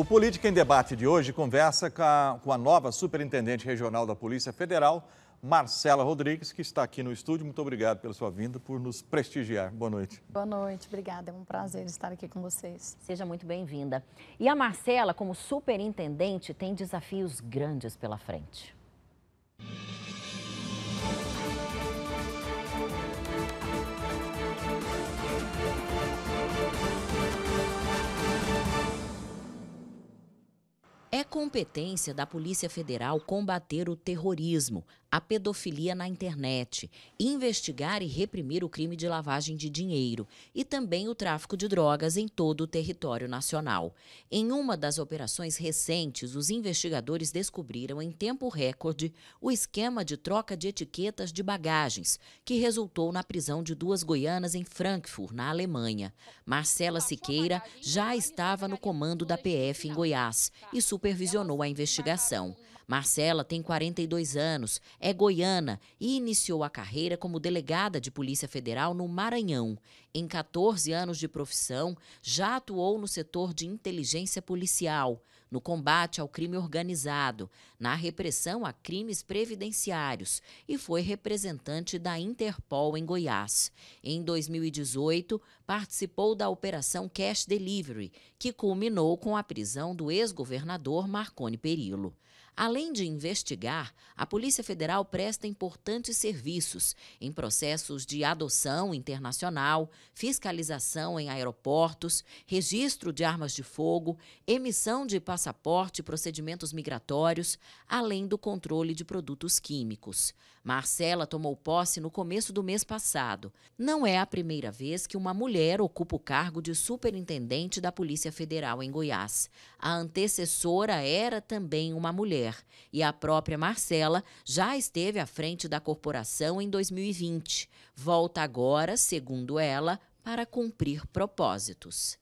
O Política em Debate de hoje conversa com a, com a, nova superintendente regional da Polícia Federal, Marcela Rodrigues, que está aqui no estúdio. Muito obrigado pela sua vinda, por nos prestigiar. Boa noite. Boa noite, obrigada. É um prazer estar aqui com vocês. Seja muito bem-vinda. E a Marcela, como superintendente, tem desafios grandes pela frente. É competência da Polícia Federal combater o terrorismo, a pedofilia na internet, investigar e reprimir o crime de lavagem de dinheiro e também o tráfico de drogas em todo o território nacional. Em uma das operações recentes, os investigadores descobriram em tempo recorde o esquema de troca de etiquetas de bagagens, que resultou na prisão de duas goianas em Frankfurt, na Alemanha. Marcela Siqueira já estava no comando da PF em Goiás e tá, supervisionou a investigação. Marcela tem 42 anos, é goiana e iniciou a carreira como delegada de Polícia Federal no Maranhão. Em 14 anos de profissão, já atuou no setor de inteligência policial, no combate ao crime organizado, na repressão a crimes previdenciários e foi representante da Interpol em Goiás. Em 2018, participou da Operação Cash Delivery, que culminou com a prisão do ex-governador Marconi Perillo. Além de investigar, a Polícia Federal presta importantes serviços em processos de adoção internacional, fiscalização em aeroportos, registro de armas de fogo, emissão de passaporte e procedimentos migratórios, além do controle de produtos químicos. Marcela tomou posse no começo do mês passado. Não é a primeira vez que uma mulher ocupa o cargo de superintendente da Polícia Federal em Goiás. A antecessora era também uma mulher e a própria Marcela já esteve à frente da corporação em 2020. Volta agora, segundo ela, para cumprir propósitos.